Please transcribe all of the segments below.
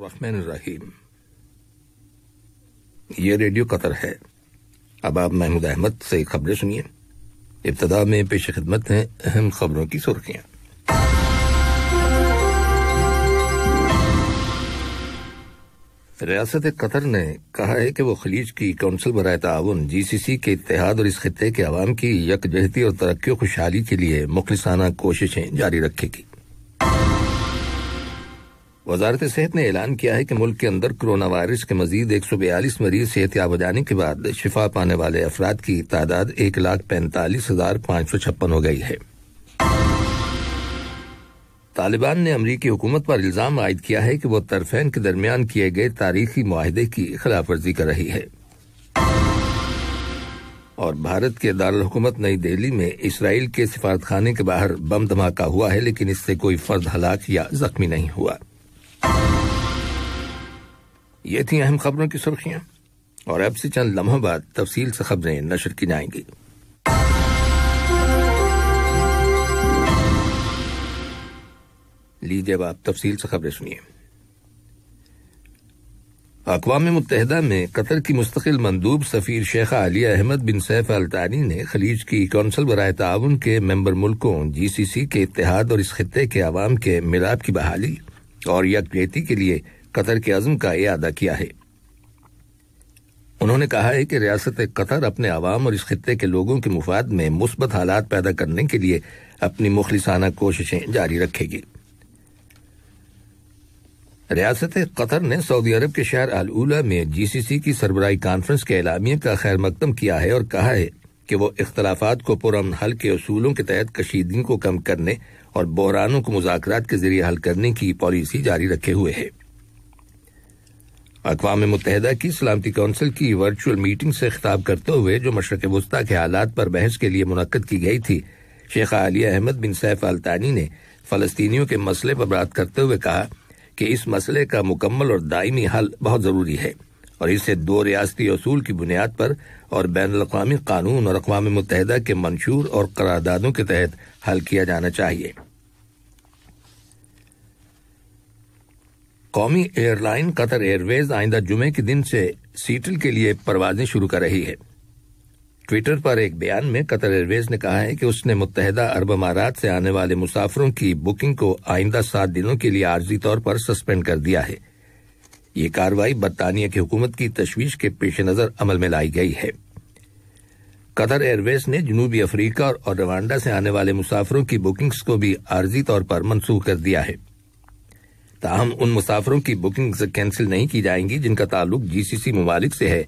रहमान रहीम ये radio Qatar है अब आप महमूद अहमद से खबरें सुनिए इब्तदा में पेश खिदमत हैं अहम खबरों की सुर्खियां रियासत कतर ने कहा है कि वो खलीज की कौंसिल बरए ताउन जी सी सी के इतिहाद और इस खत्े के अवाम की यकजहती और तरक्की खुशहाली के लिए मुखलसाना कोशिशें जारी रखेगी वजारत सेहत ने ऐलान किया है कि मुल्क के अंदर कोरोना वायरस के मजीद एक सौ बयालीस मरीज सेहतियाब हो जाने के बाद शिफा पाने वाले अफराद की तादाद एक लाख पैंतालीस हजार पाँच सौ छप्पन हो गई है तालिबान ने अमरीकी हुकूमत पर इल्ज़ाम आयद किया है कि वह तरफेन के दरमियान किए गए तारीखी माहदे की खिलाफ वर्जी कर रही है और भारत के दारकूमत नई दिल्ली में इसराइल के सिफारतखाने के बाहर बम धमाका हुआ है लेकिन इससे कोई फर्द हलाक या जख्मी नहीं हुआ ये थी अहम खबरों की सुर्खियां और अब से चंद लम्हों बाद तफसील से खबरें नशर की जाएंगी लीजिए आप तफसील से खबरें सुनिए अकवा मुतहदा में कतर की मुस्तकिल मंदूब सफ़ीर शेख अली अहमद बिन सैफ अलतानी ने खलीज की कौंसल बरए ताउन के मेम्बर मुल्कों जी सी सी के इतिहाद और इस खत्े के आवाम के मिलाप की बहाली और यकजहती के लिए कतर के अज़म का अदा किया है उन्होंने कहा है कि रियासत कतर अपने आवाम और इस खत्े के लोगों के मुफाद में मुस्बत हालात पैदा करने के लिए अपनी मुखलसाना कोशिशें जारी रखेगी रियासत कतर ने सऊदी अरब के शहर अलूला में जीसीसी की सरबराही कॉन्फ्रेंस के एलामिया का खैर मकदम किया है और कहा है कि वो इख्तलाफात को पुरम हल के असूलों के तहत कशीदगी को कम करने और बहरानों को मुजात के जरिए हल करने की पॉलिसी जारी रखे हुए है अकवा मुतहदा की सलामती कौंसिल की वर्चुअल मीटिंग से खिताब करते हुए जो मशरक वस्ती के हालात पर बहस के लिए मुनद की गई थी शेख आलिया अहमद बिन सैफ अलतानी ने फलस्तियों के मसले पर बात करते हुए कहा कि इस मसले का मुकम्मल और दायमी हल बहुत ज़रूरी है और इसे दो रियासती असूल की बुनियाद पर और बैन अवी कानून और अकवा मुतहदा के मंशूर और करारदादों के तहत हल किया जाना चाहिए कौमी एयरलाइन कतर एयरवेज आइंदा जुमे के दिन से सीटल के लिए परवाजें शुरू कर रही है ट्विटर पर एक बयान में कतर एयरवेज ने कहा है कि उसने मुतहदा अरब अमारात से आने वाले मुसाफिरों की बुकिंग को आइंदा सात दिनों के लिए आर्जी तौर पर सस्पेंड कर दिया है ये कार्रवाई बरतानिया की हुकूमत की तशवीश के पेश नज़र अमल में लाई गई है कतर एयरवेज ने जनूबी अफ्रीका और रवांडा से आने वाले मुसाफरों की बुकिंग्स को भी आर्जी तौर पर मनसूख कर दिया है ताहम उन मुसाफरों की बुकिंग्स कैंसिल नहीं की जाएंगी जिनका ताल्लुक जीसीसी ममालिक से है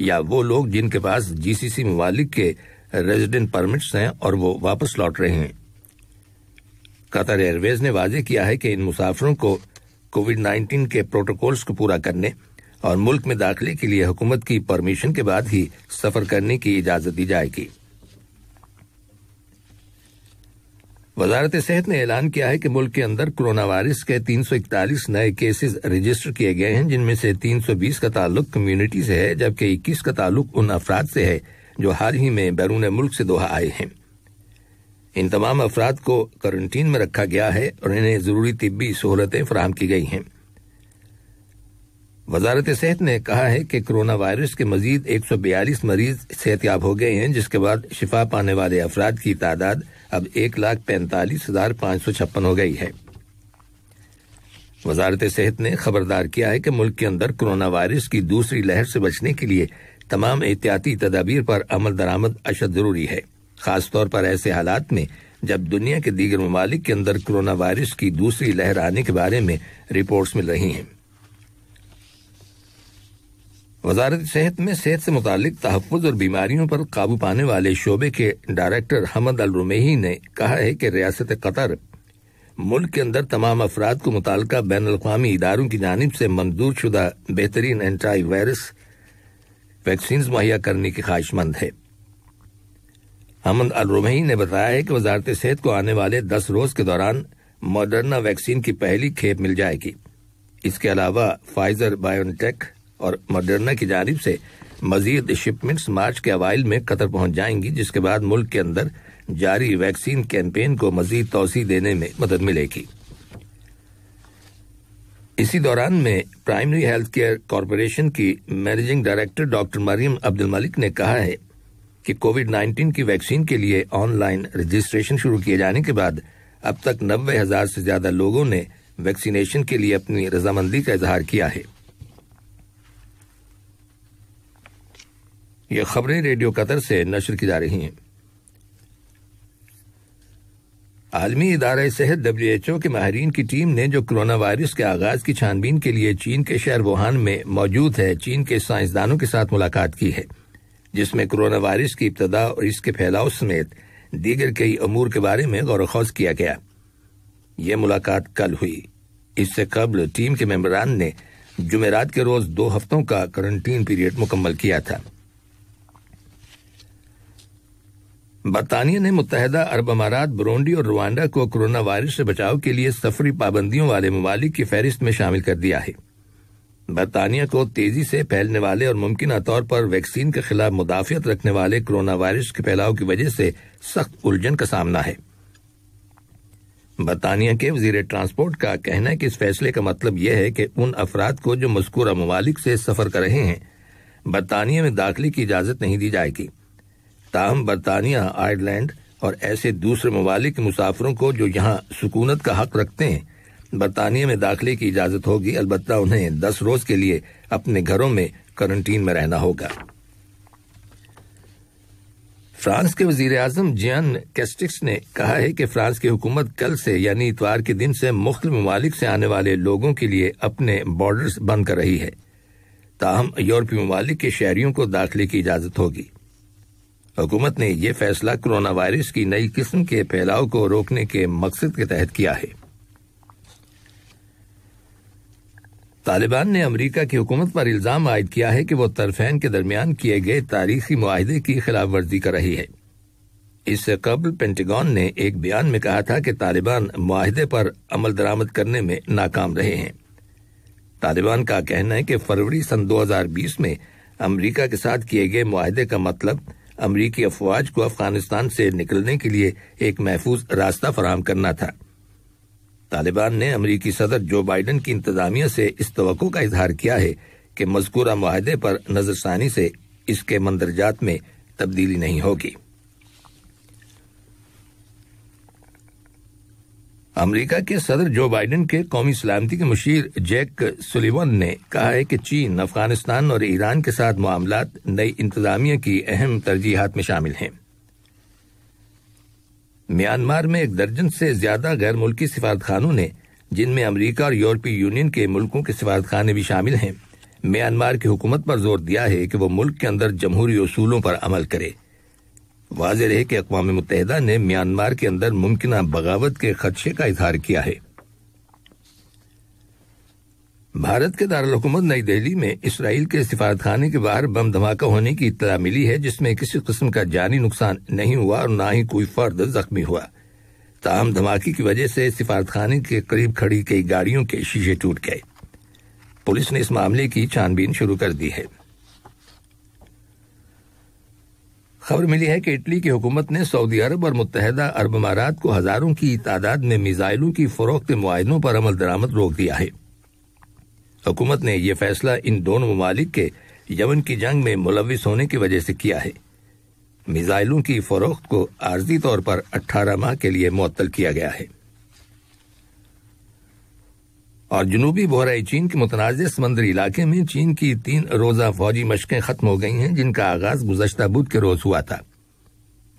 या वो लोग जिनके पास जीसीसी ममालिक के रेजिडेंट परमिट्स हैं और वो वापस लौट रहे हैं कतर एयरवेज ने वाजे किया है कि इन मुसाफरों को कोविड 19 के प्रोटोकॉल्स को पूरा करने और मुल्क में दाखिले के लिए हुकूमत की परमिशन के बाद ही सफर करने की इजाजत दी जाएगी वजारत सेहत ने ऐलान किया है कि मुल्क के अंदर कोरोना वायरस के 341 नए केसेस रजिस्टर किए गए हैं जिनमें से 320 का ताल्लुक कम्युनिटी से है जबकि 21 का ताल्लुक उन अफराद से है जो हाल ही में बैरून मुल्क से दोहा आए हैं इन तमाम अफराद को क्वारंटीन में रखा गया है और इन्हें जरूरी तिब्बी सहूलतें फराहम की गई हैं वजारत सेहत ने कहा है कि कोरोना वायरस के मजीद 142 मरीज सेहतयाब हो गए हैं जिसके बाद शिफा पाने वाले अफराद की तादाद अब एक लाख पैंतालीस हजार पांच सौ छप्पन हो गई है वजारत सेहत ने खबरदार किया है कि मुल्क के अंदर कोरोना वायरस की दूसरी लहर से बचने के लिए तमाम एहतियाती तदाबीर पर अमल दरामद अशद जरूरी है खासतौर पर ऐसे हालात में जब दुनिया के दीगर ममालिक के अंदर कोरोना वायरस की दूसरी लहर आने के बारे में रिपोर्ट्स मिल रही हैं वजारत सेहत में सेहत से मुतालिक तहफ़ और बीमारियों पर काबू पाने वाले शोबे के डायरेक्टर हमद अल रुमेही ने कहा है कि रियासत कतर मुल्क के अंदर तमाम अफराद को मुतल बैन अवी इदारों की जानब से मंजूर शुदा बेहतरीन एंट्राई वायरस वैक्सीन मुहैया करने की ख्वाहिशमंद है अहमद अलरुमही ने बताया है कि वजारत सेहत को आने वाले दस रोज के दौरान मॉडर्ना वैक्सीन की पहली खेप मिल जाएगी इसके अलावा फाइजर बायोटेक और मॉडर्ना की जानब से मजीद शिपमेंट्स मार्च के अवाइल में कतर पहुंच जाएंगी जिसके बाद मुल्क के अंदर जारी वैक्सीन कैंपेन को मजीद तोसी देने में मदद मिलेगी इसी दौरान में प्राइमरी हेल्थ केयर कॉरपोरेशन की managing director doctor Mariam Abdul Malik ने कहा है कि कोविड 19 की वैक्सीन के लिए ऑनलाइन रजिस्ट्रेशन शुरू किए जाने के बाद अब तक नब्बे हजार से ज्यादा लोगों ने वैक्सीनेशन के लिए अपनी रजामंदी का इजहार किया है ये खबरें रेडियो कतर से नशर की जा रही हैं आलमी इदारे सेहत डब्ल्यू एच ओ के माहरीन की टीम ने जो कोरोना वायरस के आगाज की छानबीन के लिए चीन के शहर वुहान में मौजूद है चीन के साइंसदानों के साथ मुलाकात की है जिसमें कोरोना वायरस की इब्तदा और इसके फैलाव समेत दीगर कई अमूर के बारे में गौर किया गया ये मुलाकात कल हुई इससे कबल टीम के मेम्बरान ने जुमेरात के रोज दो हफ्तों का क्वारंटीन पीरियड मुकम्मल किया था बरतानिया ने मुतहदा अरब अमारात ब्रोंडी और रुवांडा को कोरोना वायरस से बचाव के लिए सफरी पाबंदियों वाले ममालिक की फहरिस्त में शामिल कर दिया है बरतानिया को तेजी से फैलने वाले और मुमकिन तौर पर वैक्सीन के खिलाफ मुदाफियत रखने वाले कोरोना वायरस के फैलाव की वजह से सख्त उलझन का सामना है बरतानिया के वजीर ट्रांसपोर्ट का कहना है कि इस फैसले का मतलब यह है कि उन अफराद को जो मस्कूरा ममालिक से सफर कर रहे हैं बरतानिया में दाखिले की इजाजत नहीं दी जाएगी ताहम बरतानिया आयरलैंड और ऐसे दूसरे ममालिक मुसाफिरों को जो यहां सुकूनत का हक रखते हैं बरतानिया में दाखिले की इजाजत होगी अलबत् उन्हें दस रोज के लिए अपने घरों में क्वारंटीन में रहना होगा फ्रांस के वजीर अजम जियन कैस्टिक्स ने कहा है कि फ्रांस की हुकूमत कल से यानी इतवार के दिन से मुख्त ममालिक से आने वाले लोगों के लिए अपने बॉर्डर बंद कर रही है ताहम यूरोपीय ममालिक के शहरियों को दाखिले की इजाजत होगी हुकूमत ने यह फैसला कोरोना वायरस की नई किस्म के फैलाव को रोकने के मकसद के तहत किया है तालिबान ने अमरीका की हुकूमत पर इल्ज़ाम आयद किया है कि वह तरफेन के दरमियान किए गए तारीखी माहदे की खिलाफ वर्जी कर रही है इससे कबल पेंटागन ने एक बयान में कहा था कि तालिबान माहदे पर अमल दरामद करने में नाकाम रहे हैं तालिबान का कहना है कि फरवरी सन 2020 में अमेरिका के साथ किए गए माहदे का मतलब अमरीकी अफवाज को अफगानिस्तान से निकलने के लिए एक महफूज रास्ता फराम करना था तालिबान ने अमरीकी सदर जो बाइडन की इंतजामिया से इस तो का इजहार किया है कि मजकूरा माहदे पर नजरसानी से इसके मंदरजात में तब्दीली नहीं होगी अमरीका के सदर जो बाइडन के कौमी सलामती के मुशीर जैक सुलिवन ने कहा है कि चीन अफगानिस्तान और ईरान के साथ मामला नई इंतजामिया की अहम तरजीहत में शामिल हैं म्यांमार में एक दर्जन से ज्यादा गैर मुल्की सिफारतखानों ने जिनमें अमरीका और यूरोपीय यूनियन के मुल्कों के सिफारतखाने भी शामिल हैं म्यांमार की हुकूमत पर जोर दिया है कि वह मुल्क के अंदर जमहूरी असूलों पर अमल करे वाज रहे कि अकवा मुतहदा ने म्यांमार के अंदर मुमकिन बगावत के खदशे का इजहार किया है भारत के दारकूमत नई दिल्ली में इसराइल के सिफारतखाने के बाहर बम धमाका होने की इतला मिली है जिसमें किसी किस्म का जानी नुकसान नहीं हुआ और ना ही कोई फर्द जख्मी हुआ तमाम धमाके की वजह से सिफारतखाने के करीब खड़ी कई गाड़ियों के शीशे टूट गए पुलिस ने इस मामले की छानबीन शुरू कर दी है खबर मिली है कि इटली की हुकूमत ने सऊदी अरब और मुतहदा अरब अमारात को हजारों की तादाद में मिजाइलों की फरोख्त मुआदों पर अमल दरामद रोक दिया है हुकूमत ने यह फैसला इन दोनों ममालिक के यमन की जंग में मुलविस होने की वजह से किया है मिज़ाइलों की फरोख्त को आर्जी तौर पर 18 माह के लिए मअतल किया गया है और जनूबी बहराई चीन के मुतनाज़ समंदरी इलाके में चीन की तीन रोज़ा फौजी मशकें खत्म हो गई हैं जिनका आगाज गुजशत बुध के रोज हुआ था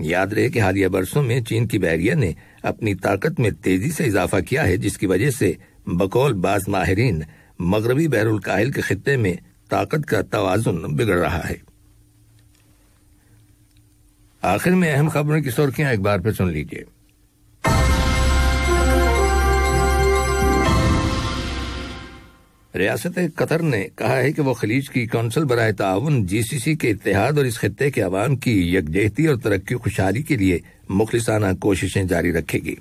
याद रहे कि हालिया बरसों में चीन की बहरिया ने अपनी ताकत में तेजी से इजाफा किया है जिसकी वजह से बकौल बाज माहरीन मगरबी बहरुल के खत्े में ताकत का तोज़ुन बिगड़ रहा है आखिर में अहम खबरों की सुर्खियां एक बार फिर सुन लीजिए रियासत कतर ने कहा है कि वह खलीज की कौंसल बरए ताउन जी सी के इतिहाद और इस खत्े के अवाम की यकजहती और तरक्की खुशहाली के लिए मुखलसाना कोशिशें जारी रखेगी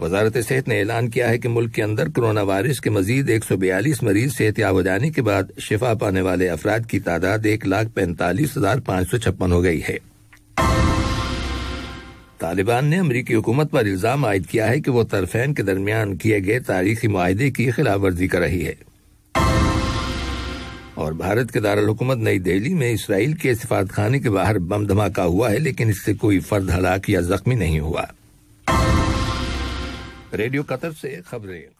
वजारत सेहत ने ऐलान किया है कि मुल्क के अंदर कोरोना वायरस के मजीद एक सौ बयालीस मरीज सेहत याब हो जाने के बाद शिफा पाने वाले अफराद की तादाद एक लाख पैंतालीस हजार पाँच सौ छप्पन हो गई है तालिबान ने अमरीकी हुकूमत पर इल्ज़ाम आयद किया है कि वो तरफेन के दरमियान किए गए तारीखी माहदे की खिलाफ वर्जी कर रही है और भारत के दारकूमत नई दिल्ली में इसराइल के सिफारतखाने खाने के बाहर बम धमाका हुआ है लेकिन इससे कोई फर्द हलाक या जख्मी नहीं हुआ रेडियो कतर से खबरें